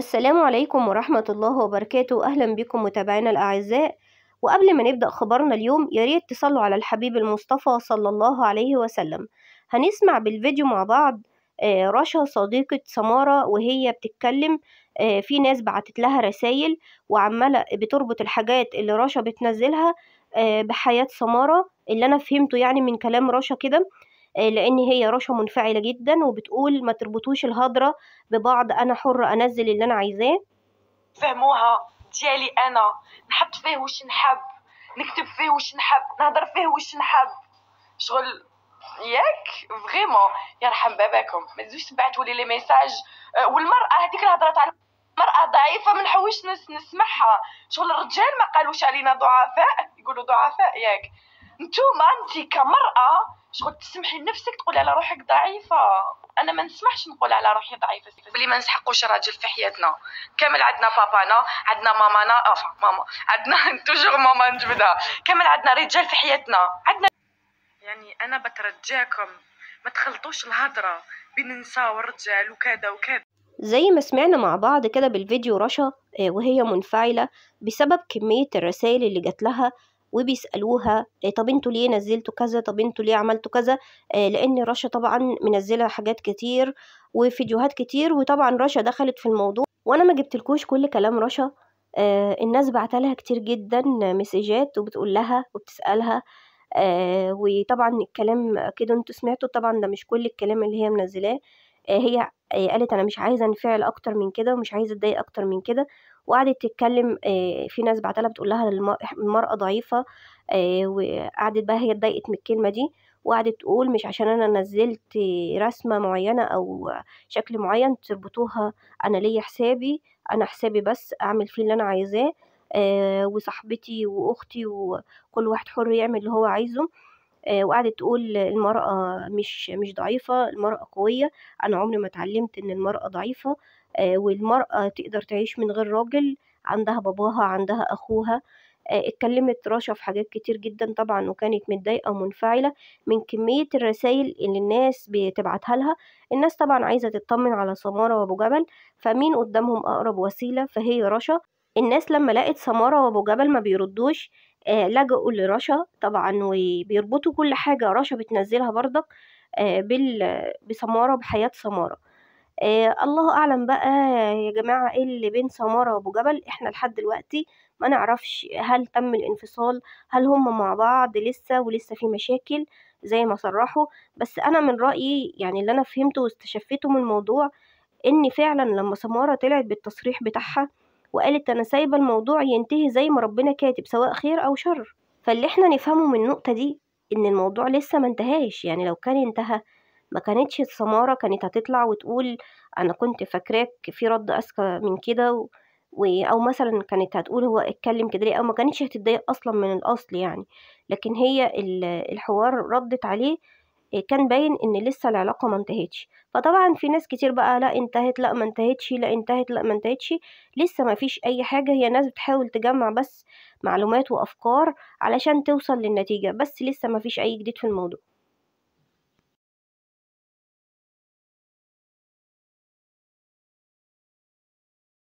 السلام عليكم ورحمة الله وبركاته أهلا بكم متابعينا الأعزاء وقبل ما نبدأ خبرنا اليوم ياريت تصلوا على الحبيب المصطفى صلى الله عليه وسلم هنسمع بالفيديو مع بعض آه، رشا صديقة سمارة وهي بتتكلم آه، في ناس بعتت لها رسايل وعمالة بتربط الحاجات اللي رشا بتنزلها آه، بحياة سمارة اللي أنا فهمته يعني من كلام رشا كده آه، لان هي رشا منفعله جدا وبتقول ما تربطوش الهضره ببعض انا حره انزل اللي انا عايزاه فهموها ديالي انا نحط فيه وش نحب نكتب فيه وش نحب نهضر فيه وش نحب شغل ياك فريمون يرحم باباكم ما تزوجش تبعتوا لي لي ميساج آه، والمراه هذيك الهضره تاع المراه ضعيفه ما نحوش نسمعها شغل الرجال ما قالوش علينا ضعفاء يقولوا ضعفاء ياك نتوما انت كمراه شغل تسمحي لنفسك تقول على روحك ضعيفه انا ما نسمحش نقول على روحي ضعيفه بلي ما نسحقوش راجل في حياتنا كامل عندنا بابانا عندنا مامانا أفا ماما عندنا توجور ماما نجبدها كامل عندنا رجال في حياتنا عندنا يعني انا بترجاكم ما تخلطوش الهضره بين النساء والرجال وكذا وكذا زي ما سمعنا مع بعض كده بالفيديو رشا آه، وهي منفعلة بسبب كمية الرسائل اللي جات لها وبيسالوها آه، طب انتوا ليه نزلتوا كذا طب انتوا ليه عملتوا كذا آه، لان رشا طبعا منزله حاجات كتير وفيديوهات كتير وطبعا رشا دخلت في الموضوع وانا ما جبتلكوش كل كلام رشا آه، الناس بعتلها كتير جدا مسجات وبتقول لها وبتسالها وطبعا الكلام كده انتوا سمعتوا طبعا ده مش كل الكلام اللي هي منزلاه هي قالت انا مش عايزه انفعل اكتر من كده ومش عايزه اتضايق اكتر من كده وقعدت تتكلم آه، في ناس بعتلها بتقول لها المرأة ضعيفة آه، وقعدت بقى هي اتضايقت من الكلمة دي وقعدت تقول مش عشان انا نزلت رسمة معينة او شكل معين تربطوها انا ليا حسابي انا حسابي بس اعمل فيه اللي انا عايزاه آه، وصاحبتي واختي وكل واحد حر يعمل اللي هو عايزه آه، وقعدت تقول المرأة مش مش ضعيفة المرأة قوية أنا عمري ما اتعلمت إن المرأة ضعيفة آه، والمرأة تقدر تعيش من غير راجل عندها باباها عندها أخوها آه، اتكلمت رشا في حاجات كتير جدا طبعا وكانت متضايقة ومنفعلة من كمية الرسائل اللي الناس بتبعتها لها الناس طبعا عايزة تطمن على سمارة وأبو جبل فمين قدامهم أقرب وسيلة فهي رشا الناس لما لقت سمارة وأبو جبل ما بيردوش آه، لجأوا لرشا طبعا وبيربطوا كل حاجة رشا بتنزلها بردك آه، بال... بسمارة بحياة سمارة آه، الله أعلم بقى يا جماعة ايه اللي بين سمارة وأبو جبل احنا لحد دلوقتي ما نعرفش هل تم الانفصال هل هم مع بعض لسه ولسه في مشاكل زي ما صرحوا بس أنا من رأيي يعني اللي أنا فهمته واستشفيته من الموضوع إن فعلا لما سمارة طلعت بالتصريح بتاعها وقالت أنا سايبة الموضوع ينتهي زي ما ربنا كاتب سواء خير أو شر فاللي احنا نفهمه من النقطة دي إن الموضوع لسه ما انتهاش يعني لو كان انتهى ما كانتش السمارة كانت هتطلع وتقول أنا كنت فاكراك في رد أذكى من كده و... و... أو مثلا كانت هتقول هو اتكلم كده ليه أو ما كانتش هتتضايق أصلا من الأصل يعني لكن هي الحوار ردت عليه كان باين ان لسه العلاقه ما انتهتش فطبعا في ناس كتير بقى لا انتهت لا ما انتهتش لا انتهت لا ما انتهتش لسه ما فيش اي حاجه هي ناس بتحاول تجمع بس معلومات وافكار علشان توصل للنتيجه بس لسه ما فيش اي جديد في الموضوع